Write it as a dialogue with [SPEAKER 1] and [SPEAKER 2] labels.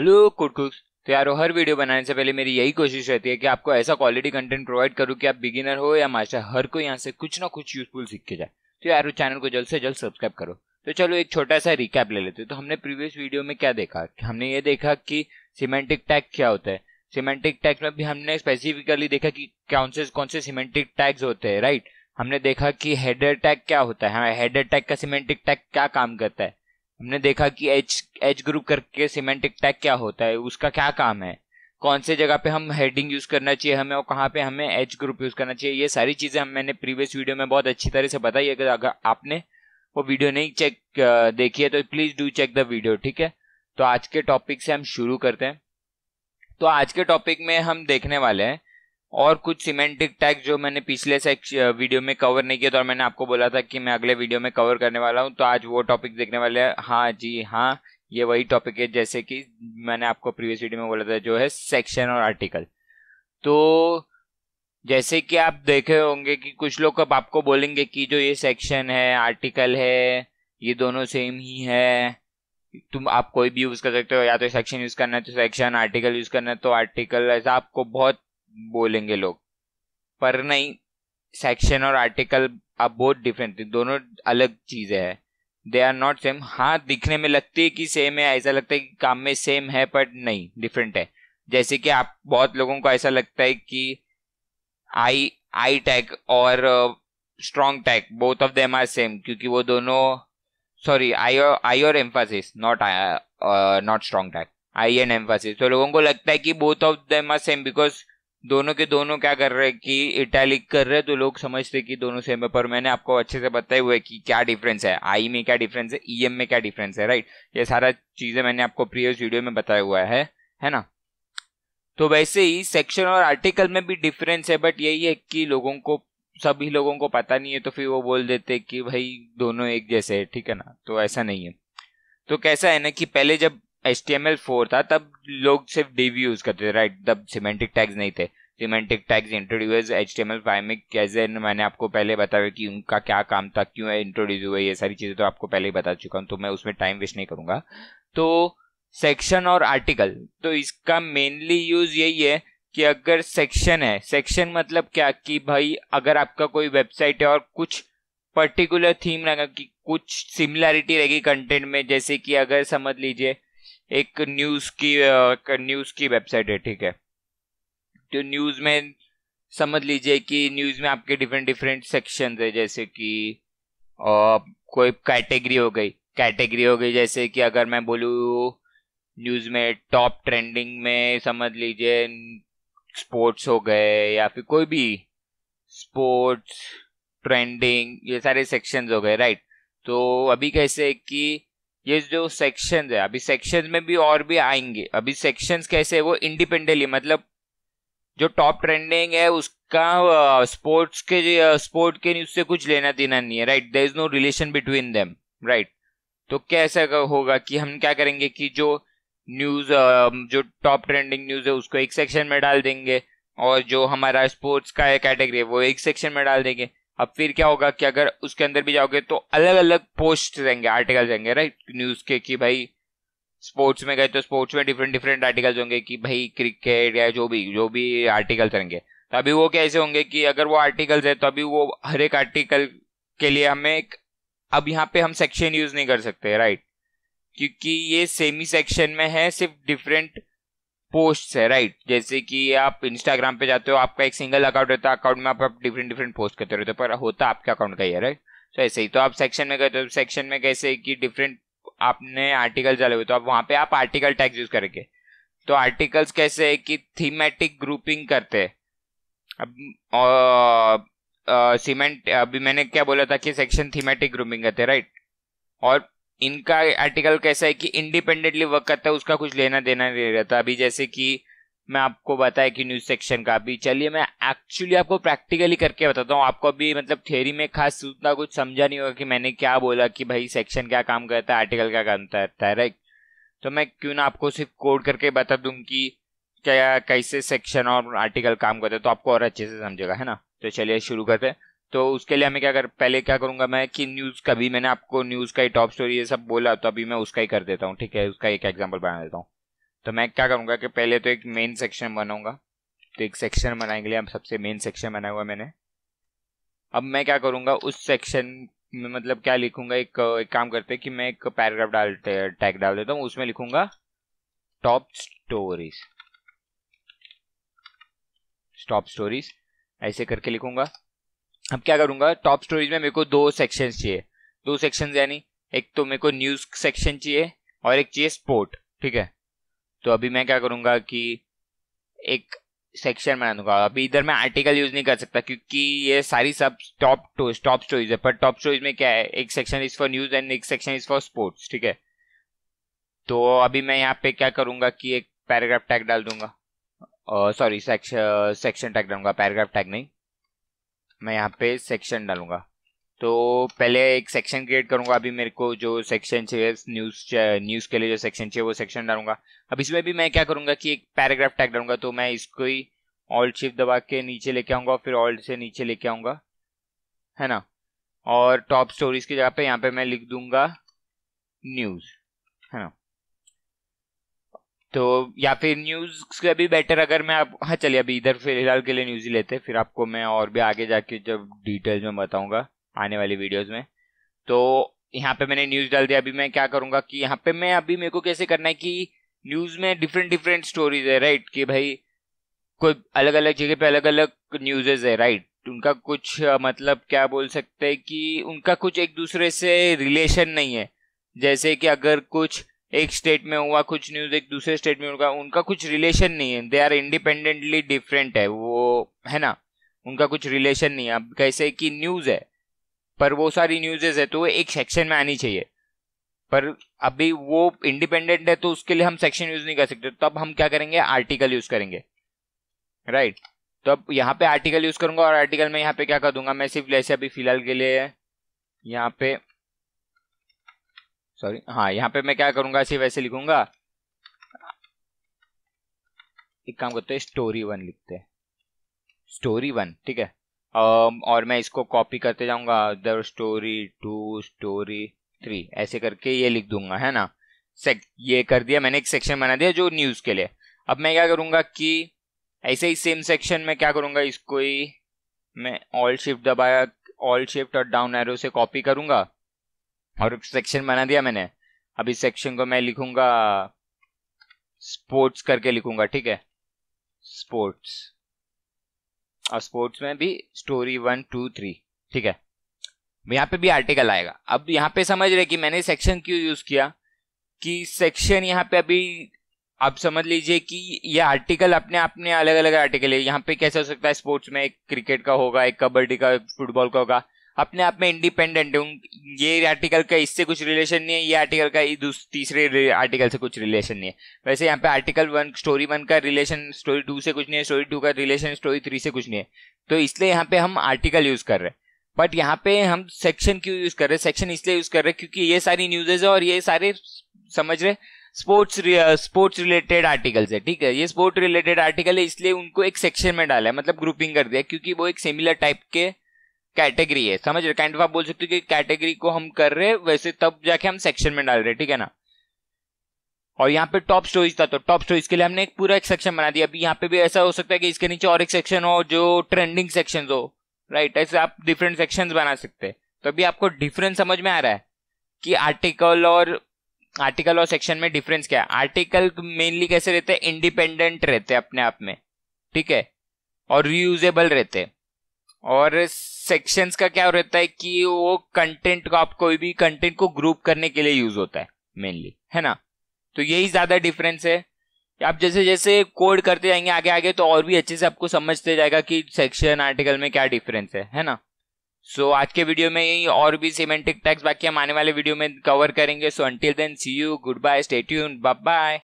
[SPEAKER 1] Hello कुट कुक्स तो यारो हर वीडियो बनाने से पहले मेरी यही कोशिश रहती है कि आपको ऐसा क्वालिटी कंटेंट प्रोवाइड करूँ कि आप बिगिनर हो या मास्टर हर कोई यहाँ से कुछ ना कुछ यूजफुल सीख के जाए तो यारो चैनल को जल्द से जल्द सब्सक्राइब करो तो चलो एक छोटा सा रिकैप ले लेते हैं तो हमने प्रीवियस वीडियो में क्या देखा हमने ये देखा कि सीमेंटिक टैग क्या होता है सीमेंटिक टैग में भी हमने स्पेसिफिकली देखा कि कौन से कौन से सीमेंटिक टैग्स होते हैं राइट हमने देखा कि हेडर टैग क्या होता है हेडर हाँ, टैग का सीमेंटिक टैग क्या काम करता है हमने देखा कि एच एच ग्रुप करके सीमेंटिक टैग क्या होता है उसका क्या काम है कौन से जगह पे हम हेडिंग यूज़ करना चाहिए हमें और कहाँ पे हमें एच ग्रुप यूज़ करना चाहिए ये सारी चीज़ें हम मैंने प्रीवियस वीडियो में बहुत अच्छी तरह से बताई अगर अगर आपने वो वीडियो नहीं चेक देखी है तो please do check the video ठीक है तो आज के टॉपिक से हम शुरू करते हैं तो आज के टॉपिक में हम देखने वाले हैं और कुछ सीमेंटिक टैग जो मैंने पिछले से वीडियो में कवर नहीं किया था और मैंने आपको बोला था कि मैं अगले वीडियो में कवर करने वाला हूँ तो आज वो टॉपिक देखने वाले हैं हाँ जी हाँ ये वही टॉपिक है जैसे कि मैंने आपको प्रीवियस वीडियो में बोला था जो है सेक्शन और आर्टिकल तो जैसे कि आप देखे होंगे कि कुछ लोग अब आपको बोलेंगे कि जो ये सेक्शन है आर्टिकल है ये दोनों सेम ही है तुम आप कोई भी यूज़ कर सकते हो या तो सेक्शन यूज़ करना है तो सेक्शन आर्टिकल यूज़ करना है तो आर्टिकल ऐसा आपको बहुत बोलेंगे लोग पर नहीं सेक्शन और आर्टिकल अब बहुत डिफरेंट दोनों अलग चीज़ें हैं दे आर नॉट सेम हाँ दिखने में लगती है कि सेम है ऐसा लगता है कि काम में सेम है बट नहीं डिफरेंट है जैसे कि आप बहुत लोगों को ऐसा लगता है कि आई आई टैग और strong tag both of them are same क्योंकि वो दोनों सॉरी आई आई और emphasis not not strong tag I and emphasis तो लोगों को लगता है कि both of them are same because दोनों के दोनों क्या कर रहे हैं कि इटैलिक कर रहे हैं तो लोग समझते कि दोनों सेम है पर मैंने आपको अच्छे से बताए है कि क्या डिफरेंस है आई में क्या डिफरेंस है ई e एम में क्या डिफरेंस है राइट ये सारा चीज़ें मैंने आपको प्रीवियस वीडियो में बताया हुआ है है ना तो वैसे ही सेक्शन और आर्टिकल में भी डिफरेंस है बट यही है कि लोगों को सभी लोगों को पता नहीं है तो फिर वो बोल देते कि भाई दोनों एक जैसे है ठीक है ना तो ऐसा नहीं है तो कैसा है ना कि पहले जब एच फोर था तब लोग सिर्फ डीवी यूज करते थे राइट तब सिमेंटिक टैग्स नहीं थे semantic tags introduce H T M L five में कैसे मैंने आपको पहले बताया कि उनका क्या काम था क्यों इंट्रोड्यूस हुआ ये सारी चीज़ें तो आपको पहले ही बता चुका हूँ तो मैं उसमें टाइम वेस्ट नहीं करूंगा तो सेक्शन और आर्टिकल तो इसका मेनली यूज़ यही है कि अगर सेक्शन है सेक्शन मतलब क्या कि भाई अगर आपका कोई वेबसाइट है और कुछ पर्टिकुलर थीम रहेगा कि कुछ सिमिलैरिटी रहेगी कंटेंट में जैसे कि अगर समझ लीजिए एक न्यूज़ की न्यूज़ की वेबसाइट है ठीक है तो न्यूज़ में समझ लीजिए कि न्यूज़ में आपके डिफरेंट डिफरेंट सेक्शन है जैसे कि कोई कैटेगरी हो गई कैटेगरी हो गई जैसे कि अगर मैं बोलूँ न्यूज़ में टॉप ट्रेंडिंग में समझ लीजिए स्पोर्ट्स हो गए या फिर कोई भी स्पोर्ट्स ट्रेंडिंग ये सारे सेक्शंस हो गए राइट तो अभी कैसे कि ये जो सेक्शन है अभी सेक्शन में भी और भी आएंगे अभी सेक्शन कैसे है वो इंडिपेंडेंटली मतलब जो टॉप ट्रेंडिंग है उसका स्पोर्ट्स के स्पोर्ट के न्यूज से कुछ लेना देना नहीं है right there is no relation between them right तो कैसा होगा कि हम क्या करेंगे कि जो न्यूज जो टॉप ट्रेंडिंग न्यूज है उसको एक सेक्शन में डाल देंगे और जो हमारा स्पोर्ट्स का कैटेगरी है वो एक सेक्शन में डाल देंगे अब फिर क्या होगा कि अगर उसके अंदर भी जाओगे तो अलग अलग पोस्ट रहेंगे आर्टिकल रहेंगे राइट न्यूज के कि भाई स्पोर्ट्स में गए तो स्पोर्ट्स में डिफरेंट डिफरेंट आर्टिकल्स होंगे कि भाई क्रिकेट या जो भी जो भी आर्टिकल्स रहेंगे तो अभी वो कैसे होंगे कि अगर वो आर्टिकल्स है तो अभी वो हर एक आर्टिकल के लिए हमें एक अब यहाँ पे हम सेक्शन यूज नहीं कर सकते राइट क्योंकि ये सेमी सेक्शन में है सिर्फ डिफरेंट पोस्ट है राइट right? जैसे कि आप इंस्टाग्राम पे जाते हो आपका एक सिंगल अकाउंट रहता है अकाउंट में आप डिफरेंट डिफरेंट पोस्ट करते रहते हो पर होता आपके अकाउंट का ही है राइट तो ऐसे ही तो आप सेक्शन में गए तो सेक्शन में कैसे कि डिफरेंट आपने आर्टिकल डाले हुए तो आप वहां पे आप आर्टिकल टैग यूज करके तो आर्टिकल्स कैसे है कि थीमेटिक ग्रुपिंग करते अब सीमेंट अभी मैंने क्या बोला था कि सेक्शन थीमेटिक ग्रुपिंग करते राइट और इनका आर्टिकल कैसा है कि इंडिपेंडेंटली वर्क करता है उसका कुछ लेना देना नहीं रहता अभी जैसे कि मैं आपको बताया कि न्यूज सेक्शन का अभी चलिए मैं एक्चुअली आपको प्रैक्टिकली करके बताता हूँ आपको अभी मतलब थेरी में खास उतना कुछ समझा नहीं होगा कि मैंने क्या बोला कि भाई सेक्शन क्या काम करता है आर्टिकल क्या काम करता है राइट तो मैं क्यों ना आपको सिर्फ कोड करके बता दूँ कि क्या कैसे सेक्शन और आर्टिकल काम करते हैं तो आपको और अच्छे से समझेगा है ना तो चलिए शुरू करते हैं तो उसके लिए हमें क्या कर पहले क्या करूंगा मैं कि न्यूज़ का भी मैंने आपको न्यूज़ का ही टॉप स्टोरी ये सब बोला तो अभी मैं उसका ही कर देता हूँ ठीक है उसका एक एग्जाम्पल बना देता हूँ तो मैं क्या करूँगा कि पहले तो एक मेन सेक्शन बनाऊंगा तो एक सेक्शन बनाने के लिए हम सबसे मेन सेक्शन बनाया हुआ मैंने अब मैं क्या करूँगा उस सेक्शन में मतलब क्या लिखूंगा एक एक काम करते कि मैं एक पैराग्राफ डाल टैग डाल देता हूँ उसमें लिखूंगा टॉप स्टोरीज टॉप स्टोरीज ऐसे करके लिखूंगा अब क्या करूंगा टॉप स्टोरीज में मेरे को दो सेक्शंस चाहिए दो सेक्शंस यानी एक तो मेरे को न्यूज़ सेक्शन चाहिए और एक चाहिए स्पोर्ट ठीक है तो अभी मैं क्या करूंगा कि एक सेक्शन बना दूंगा अभी इधर मैं आर्टिकल यूज़ नहीं कर सकता क्योंकि ये सारी सब टॉप टॉप स्टोरीज है पर टॉप स्टोरीज में क्या है एक section is for news and एक सेक्शन इज़ फॉर स्पोर्ट्स ठीक है तो अभी मैं यहाँ पे क्या करूंगा कि एक पैराग्राफ टैग डाल दूंगा सॉरी सेक्शन टैग डालूंगा पैराग्राफ टैग नहीं मैं यहाँ पे सेक्शन डालूंगा तो पहले एक सेक्शन क्रिएट करूंगा अभी मेरे को जो सेक्शन चाहिए न्यूज़ न्यूज़ के लिए जो सेक्शन चाहिए वो सेक्शन डालूंगा अब इसमें भी मैं क्या करूंगा कि एक पैराग्राफ टैग डालूंगा तो मैं इसको ही ऑल्ट शिफ्ट दबा के नीचे लेके आऊंगा फिर ऑल्ट से नीचे लेके आऊंगा है ना और टॉप स्टोरीज की जगह पे यहाँ पे मैं लिख दूंगा न्यूज़ है ना तो या फिर न्यूज से भी बेटर अगर मैं आप हाँ चलिए अभी इधर फिलहाल के लिए न्यूज ही लेते फिर आपको मैं और भी आगे जाके जब डिटेल्स में बताऊंगा आने वाली वीडियोस में तो यहाँ पे मैंने न्यूज डाल दिया अभी मैं क्या करूंगा कि यहाँ पे मैं अभी मेरे को कैसे करना है कि न्यूज में डिफरेंट डिफरेंट स्टोरीज है राइट कि भाई कोई अलग अलग जगह पे अलग अलग न्यूजेज है राइट उनका कुछ मतलब क्या बोल सकते हैं कि उनका कुछ एक दूसरे से रिलेशन नहीं है जैसे कि अगर कुछ एक स्टेट में हुआ कुछ न्यूज एक दूसरे स्टेट में उनका उनका कुछ रिलेशन नहीं है दे आर इंडिपेंडेंटली डिफरेंट है वो है ना उनका कुछ रिलेशन नहीं है अब कैसे कि न्यूज है पर वो सारी न्यूजेज है तो एक सेक्शन में आनी चाहिए पर अभी वो इंडिपेंडेंट है तो उसके लिए हम सेक्शन यूज नहीं कर सकते तब तो हम क्या करेंगे आर्टिकल यूज करेंगे राइट right. तो अब यहाँ पे आर्टिकल यूज करूंगा और आर्टिकल में यहाँ पे क्या कर दूंगा मैं सिर्फ जैसे अभी फिलहाल के लिए यहाँ पे सॉरी हाँ यहाँ पे मैं क्या करूंगा सिर्फ ऐसे लिखूंगा एक काम करते हैं स्टोरी वन लिखते हैं स्टोरी वन ठीक है और मैं इसको कॉपी करते जाऊंगा other story two story three ऐसे करके ये लिख दूंगा है ना सेक ये कर दिया मैंने एक सेक्शन बना दिया जो न्यूज़ के लिए अब मैं क्या करूंगा कि ऐसे ही सेम सेक्शन में क्या करूंगा इसको ही मैं ऑल शिफ्ट दबाया ऑल शिफ्ट और डाउन एरो से कॉपी करूंगा और सेक्शन बना दिया मैंने अब इस सेक्शन को मैं लिखूंगा स्पोर्ट्स करके लिखूंगा ठीक है स्पोर्ट्स और स्पोर्ट्स में भी स्टोरी वन टू थ्री ठीक है यहाँ पे भी आर्टिकल आएगा अब यहाँ पे समझ रहे कि मैंने सेक्शन क्यों यूज किया कि सेक्शन यहाँ पे अभी आप समझ लीजिए कि ये आर्टिकल अपने आप में अलग अलग आर्टिकल है यहाँ पे कैसे हो सकता है स्पोर्ट्स में एक क्रिकेट का होगा एक कबड्डी का एक फुटबॉल का होगा अपने आप में इंडिपेंडेंट है ये आर्टिकल का इससे कुछ रिलेशन नहीं है ये आर्टिकल का तीसरे आर्टिकल से कुछ रिलेशन नहीं है वैसे यहाँ पे आर्टिकल वन स्टोरी वन का रिलेशन स्टोरी टू से कुछ नहीं है स्टोरी टू का रिलेशन स्टोरी थ्री से कुछ नहीं है तो इसलिए यहाँ पे हम आर्टिकल यूज कर रहे हैं बट यहाँ पे हम सेक्शन क्यों यूज कर रहे हैं सेक्शन इसलिए यूज कर रहे हैं क्योंकि ये सारी न्यूजेज है और ये सारे समझ रहे स्पोर्ट्स स्पोर्ट्स रिलेटेड आर्टिकल्स है ठीक है ये स्पोर्ट रिलेटेड आर्टिकल है इसलिए उनको एक सेक्शन में डाला है मतलब ग्रुपिंग कर दिया क्योंकि वो एक सिमिलर टाइप के कैटेगरी है समझ रहे काइंड ऑफ आप बोल सकते हो कि कैटेगरी को हम कर रहे हैं वैसे तब जाके हम सेक्शन में डाल रहे हैं ठीक है ना और यहाँ पे टॉप स्टोरीज था तो टॉप स्टोरीज के लिए हमने एक पूरा एक सेक्शन बना दिया अभी यहाँ पे भी ऐसा हो सकता है कि इसके नीचे और एक सेक्शन हो जो ट्रेंडिंग सेक्शन हो राइट ऐसे आप डिफरेंट सेक्शन बना सकते हैं तो अभी आपको डिफरेंस समझ में आ रहा है कि आर्टिकल और आर्टिकल और सेक्शन में डिफरेंस क्या है आर्टिकल मेनली कैसे रहते हैं इंडिपेंडेंट रहते हैं अपने आप में ठीक है और रियूजेबल रहते हैं और सेक्शंस का क्या रहता है कि वो कंटेंट को आप कोई भी कंटेंट को ग्रुप करने के लिए यूज होता है मेनली है ना तो यही ज्यादा डिफरेंस है आप जैसे जैसे कोड करते जाएंगे आगे आगे तो और भी अच्छे से आपको समझते जाएगा कि सेक्शन आर्टिकल में क्या डिफरेंस है है ना सो so, आज के वीडियो में यही और भी सीमेंटिक टैक्स बाकी हम आने वाले वीडियो में कवर करेंगे so until then see you good bye stay tuned bye